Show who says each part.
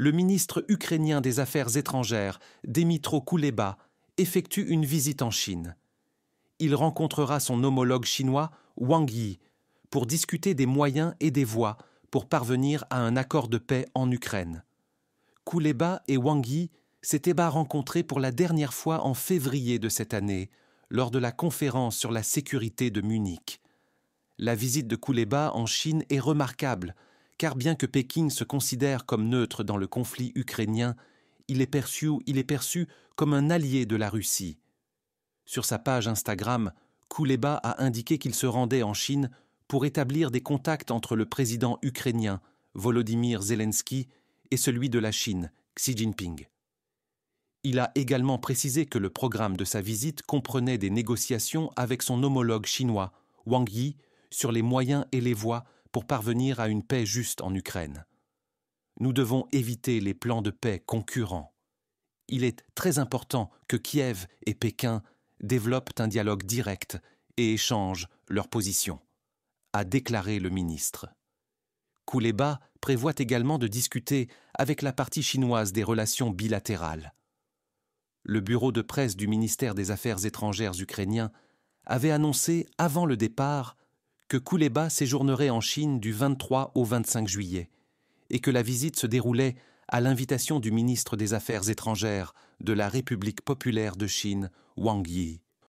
Speaker 1: le ministre ukrainien des Affaires étrangères, Dmytro Kuleba, effectue une visite en Chine. Il rencontrera son homologue chinois, Wang Yi, pour discuter des moyens et des voies pour parvenir à un accord de paix en Ukraine. Kuleba et Wang Yi s'étaient rencontrés pour la dernière fois en février de cette année, lors de la conférence sur la sécurité de Munich. La visite de Kuleba en Chine est remarquable car bien que Pékin se considère comme neutre dans le conflit ukrainien, il est perçu, il est perçu comme un allié de la Russie. Sur sa page Instagram, Kouleba a indiqué qu'il se rendait en Chine pour établir des contacts entre le président ukrainien, Volodymyr Zelensky, et celui de la Chine, Xi Jinping. Il a également précisé que le programme de sa visite comprenait des négociations avec son homologue chinois, Wang Yi, sur les moyens et les voies pour parvenir à une paix juste en Ukraine. Nous devons éviter les plans de paix concurrents. Il est très important que Kiev et Pékin développent un dialogue direct et échangent leurs positions, a déclaré le ministre. Kouleba prévoit également de discuter avec la partie chinoise des relations bilatérales. Le bureau de presse du ministère des Affaires étrangères ukrainien avait annoncé avant le départ que Kouleba séjournerait en Chine du 23 au 25 juillet, et que la visite se déroulait à l'invitation du ministre des Affaires étrangères de la République populaire de Chine, Wang Yi.